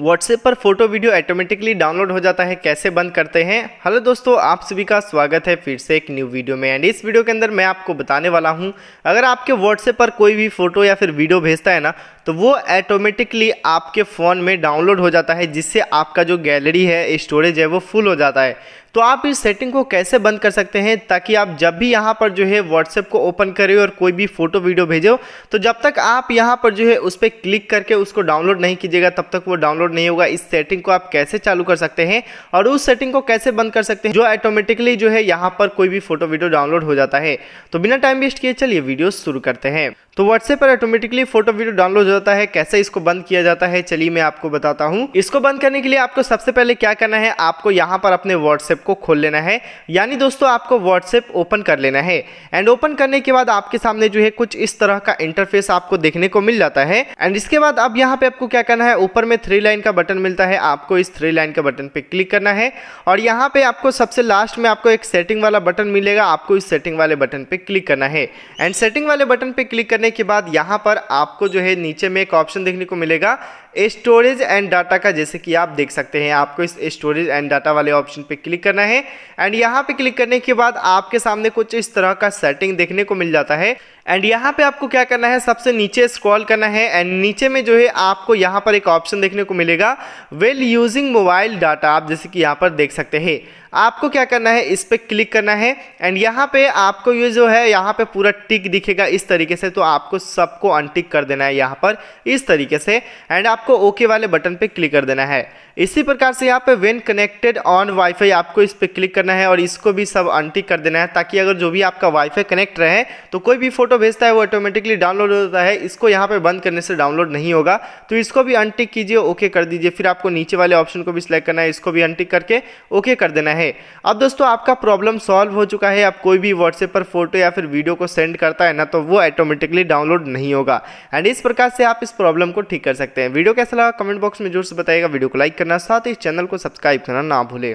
WhatsApp पर photo video automatically download हो जाता है कैसे बंद करते हैं हेलो दोस्तों आप सभी का स्वागत है फिर से एक न्यू वीडियो में एंड इस वीडियो के अंदर मैं आपको बताने वाला हूं अगर आपके व्हाट्सएप पर कोई भी फोटो या फिर वीडियो भेजता है ना तो वो ऑटोमेटिकली आपके फ़ोन में डाउनलोड हो जाता है जिससे आपका जो गैलरी है स्टोरेज है वो फुल हो जाता है तो आप इस सेटिंग को कैसे बंद कर सकते हैं ताकि आप जब भी यहाँ पर जो है व्हाट्सएप को ओपन करें और कोई भी फोटो वीडियो भेजो तो जब तक आप यहाँ पर जो है उस पर क्लिक करके उसको डाउनलोड नहीं कीजिएगा तब तक वो डाउनलोड नहीं होगा इस सेटिंग को आप कैसे चालू कर सकते हैं और उस सेटिंग को कैसे बंद कर सकते हैं जो ऑटोमेटिकली जो है यहाँ पर कोई भी फोटो वीडियो डाउनलोड हो जाता है तो बिना टाइम वेस्ट किए चलिए वीडियो शुरू करते हैं तो व्हाट्सएप पर ऑटोमेटिकली फोटो वीडियो डाउनलोड हो जाता है कैसे इसको बंद किया जाता है चलिए मैं आपको बताता हूँ इसको बंद करने के लिए आपको सबसे पहले क्या करना है आपको यहाँ पर अपने व्हाट्सएप को खोल लेना है यानी दोस्तों आपको व्हाट्सएप ओपन कर लेना है एंड ओपन करने के बाद आपके सामने जो है कुछ इस तरह का इंटरफेस आपको देखने को मिल जाता है एंड इसके बाद अब यहाँ पे आपको क्या करना है ऊपर में थ्री लाइन का बटन मिलता है आपको इस थ्री लाइन का बटन पे क्लिक करना है और यहाँ पे आपको सबसे लास्ट में आपको एक सेटिंग वाला बटन मिलेगा आपको इस सेटिंग वाले बटन पे क्लिक करना है एंड सेटिंग वाले बटन पे क्लिक करने के बाद यहाँ पर आपको जो है नीचे में एक ऑप्शन देखने को मिलेगा स्टोरेज एंड डाटा का जैसे कि आप देख सकते हैं आपको इस स्टोरेज एंड डाटा वाले ऑप्शन पे क्लिक करना है एंड यहाँ पे क्लिक करने के बाद आपके सामने कुछ इस तरह का सेटिंग देखने को मिल जाता है एंड यहाँ पे आपको क्या करना है सबसे नीचे स्क्रॉल करना है एंड नीचे में जो है आपको यहाँ पर एक ऑप्शन देखने को मिलेगा वेल यूजिंग मोबाइल डाटा आप जैसे कि यहाँ पर देख सकते हैं आपको क्या करना है इस पर क्लिक करना है एंड यहाँ पे आपको ये जो है यहाँ पे पूरा टिक दिखेगा इस तरीके से तो आपको सबको अनटिक कर देना है यहाँ पर इस तरीके से एंड आप आपको ओके वाले बटन पे क्लिक कर देना है इसी प्रकार से यहाँ पे वेन कनेक्टेड ऑन वाईफाई आपको इस पर क्लिक करना है और इसको भी सब अनटिक कर देना है ताकि अगर जो भी आपका वाईफाई कनेक्ट रहे तो कोई भी फोटो भेजता है वो ऑटोमेटिकली डाउनलोड होता है इसको यहाँ पे बंद करने से डाउनलोड नहीं होगा तो इसको भी अनटिक कीजिए ओके कर दीजिए फिर आपको नीचे वाले ऑप्शन को भी सिलेक्ट करना है इसको भी अनटिक करके ओके कर देना है अब दोस्तों आपका प्रॉब्लम सॉल्व हो चुका है आप कोई भी व्हाट्सएप पर फोटो या फिर वीडियो को सेंड करता है ना तो वो ऑटोमेटिकली डाउनलोड नहीं होगा एंड इस प्रकार से आप इस प्रॉब्लम को ठीक कर सकते हैं वीडियो वीडियो कैसा लगा कमेंट बॉक्स में जोर से बताएगा वीडियो को लाइक करना साथ ही चैनल को सब्सक्राइब करना ना भूले